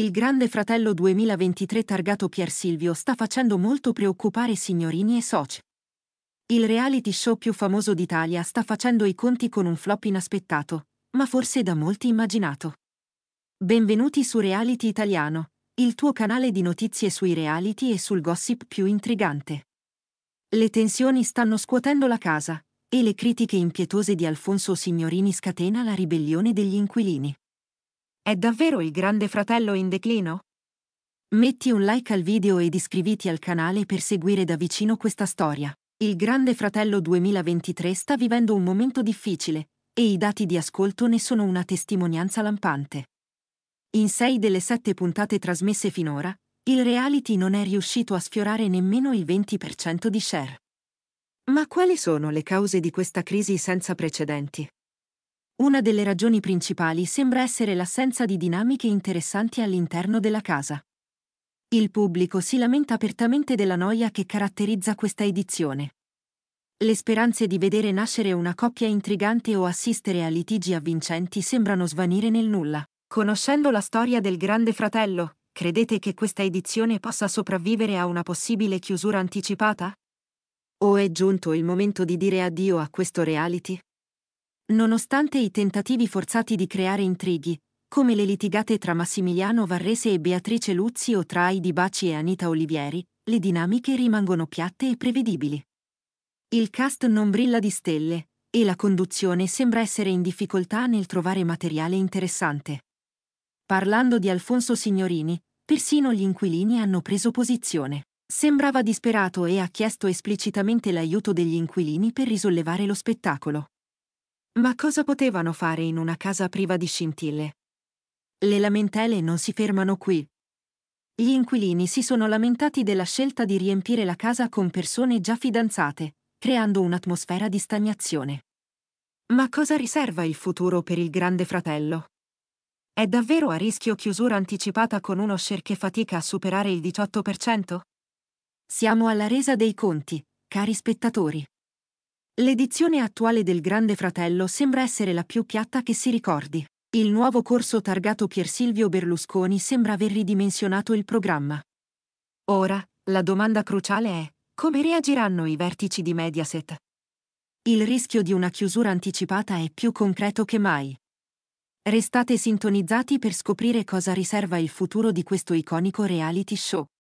Il Grande Fratello 2023 targato Pier Silvio sta facendo molto preoccupare signorini e soci. Il reality show più famoso d'Italia sta facendo i conti con un flop inaspettato, ma forse da molti immaginato. Benvenuti su Reality Italiano, il tuo canale di notizie sui reality e sul gossip più intrigante. Le tensioni stanno scuotendo la casa, e le critiche impietose di Alfonso Signorini scatena la ribellione degli inquilini. È davvero il grande fratello in declino? Metti un like al video ed iscriviti al canale per seguire da vicino questa storia. Il Grande Fratello 2023 sta vivendo un momento difficile e i dati di ascolto ne sono una testimonianza lampante. In sei delle sette puntate trasmesse finora, il reality non è riuscito a sfiorare nemmeno il 20% di share. Ma quali sono le cause di questa crisi senza precedenti? Una delle ragioni principali sembra essere l'assenza di dinamiche interessanti all'interno della casa. Il pubblico si lamenta apertamente della noia che caratterizza questa edizione. Le speranze di vedere nascere una coppia intrigante o assistere a litigi avvincenti sembrano svanire nel nulla. Conoscendo la storia del Grande Fratello, credete che questa edizione possa sopravvivere a una possibile chiusura anticipata? O è giunto il momento di dire addio a questo reality? Nonostante i tentativi forzati di creare intrighi, come le litigate tra Massimiliano Varrese e Beatrice Luzzi o tra Heidi Baci e Anita Olivieri, le dinamiche rimangono piatte e prevedibili. Il cast non brilla di stelle, e la conduzione sembra essere in difficoltà nel trovare materiale interessante. Parlando di Alfonso Signorini, persino gli inquilini hanno preso posizione. Sembrava disperato e ha chiesto esplicitamente l'aiuto degli inquilini per risollevare lo spettacolo. Ma cosa potevano fare in una casa priva di scintille? Le lamentele non si fermano qui. Gli inquilini si sono lamentati della scelta di riempire la casa con persone già fidanzate, creando un'atmosfera di stagnazione. Ma cosa riserva il futuro per il grande fratello? È davvero a rischio chiusura anticipata con uno share che fatica a superare il 18%? Siamo alla resa dei conti, cari spettatori. L'edizione attuale del Grande Fratello sembra essere la più piatta che si ricordi. Il nuovo corso targato Pier Silvio Berlusconi sembra aver ridimensionato il programma. Ora, la domanda cruciale è, come reagiranno i vertici di Mediaset? Il rischio di una chiusura anticipata è più concreto che mai. Restate sintonizzati per scoprire cosa riserva il futuro di questo iconico reality show.